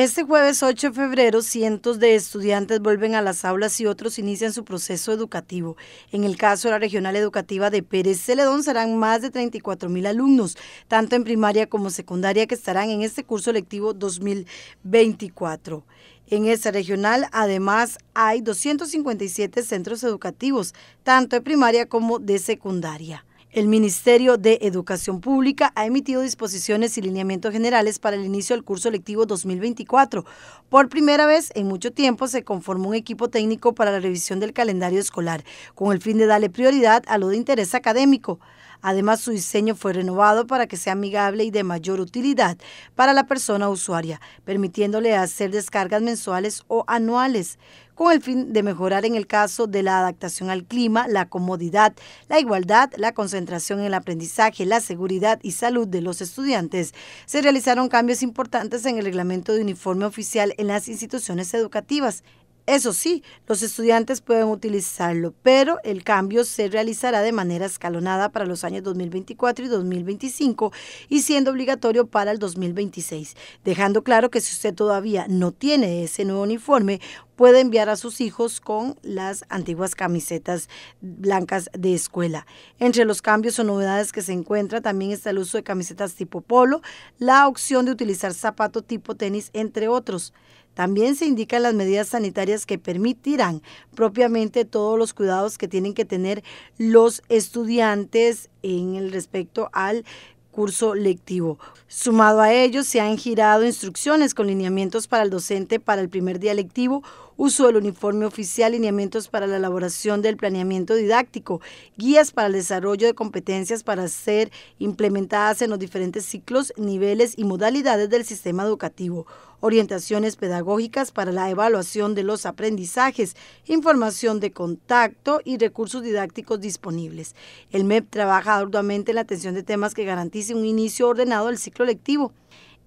Este jueves 8 de febrero, cientos de estudiantes vuelven a las aulas y otros inician su proceso educativo. En el caso de la Regional Educativa de Pérez Celedón serán más de 34 mil alumnos, tanto en primaria como secundaria, que estarán en este curso lectivo 2024. En esta regional, además, hay 257 centros educativos, tanto de primaria como de secundaria. El Ministerio de Educación Pública ha emitido disposiciones y lineamientos generales para el inicio del curso lectivo 2024. Por primera vez en mucho tiempo se conformó un equipo técnico para la revisión del calendario escolar, con el fin de darle prioridad a lo de interés académico. Además, su diseño fue renovado para que sea amigable y de mayor utilidad para la persona usuaria, permitiéndole hacer descargas mensuales o anuales con el fin de mejorar en el caso de la adaptación al clima, la comodidad, la igualdad, la concentración en el aprendizaje, la seguridad y salud de los estudiantes. Se realizaron cambios importantes en el reglamento de uniforme oficial en las instituciones educativas, eso sí, los estudiantes pueden utilizarlo, pero el cambio se realizará de manera escalonada para los años 2024 y 2025 y siendo obligatorio para el 2026, dejando claro que si usted todavía no tiene ese nuevo uniforme, puede enviar a sus hijos con las antiguas camisetas blancas de escuela. Entre los cambios o novedades que se encuentra también está el uso de camisetas tipo polo, la opción de utilizar zapato tipo tenis, entre otros. También se indican las medidas sanitarias que permitirán propiamente todos los cuidados que tienen que tener los estudiantes en el respecto al curso lectivo. Sumado a ello, se han girado instrucciones con lineamientos para el docente para el primer día lectivo, uso del uniforme oficial, lineamientos para la elaboración del planeamiento didáctico, guías para el desarrollo de competencias para ser implementadas en los diferentes ciclos, niveles y modalidades del sistema educativo orientaciones pedagógicas para la evaluación de los aprendizajes, información de contacto y recursos didácticos disponibles. El MEP trabaja arduamente en la atención de temas que garanticen un inicio ordenado del ciclo lectivo.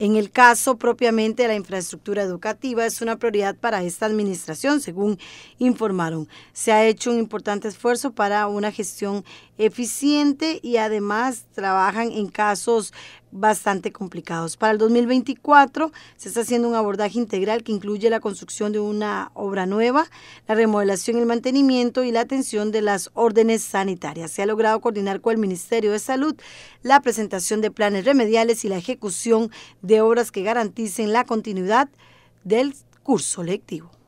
En el caso propiamente de la infraestructura educativa es una prioridad para esta administración, según informaron. Se ha hecho un importante esfuerzo para una gestión eficiente y además trabajan en casos bastante complicados. Para el 2024 se está haciendo un abordaje integral que incluye la construcción de una obra nueva, la remodelación, y el mantenimiento y la atención de las órdenes sanitarias. Se ha logrado coordinar con el Ministerio de Salud la presentación de planes remediales y la ejecución de obras que garanticen la continuidad del curso lectivo.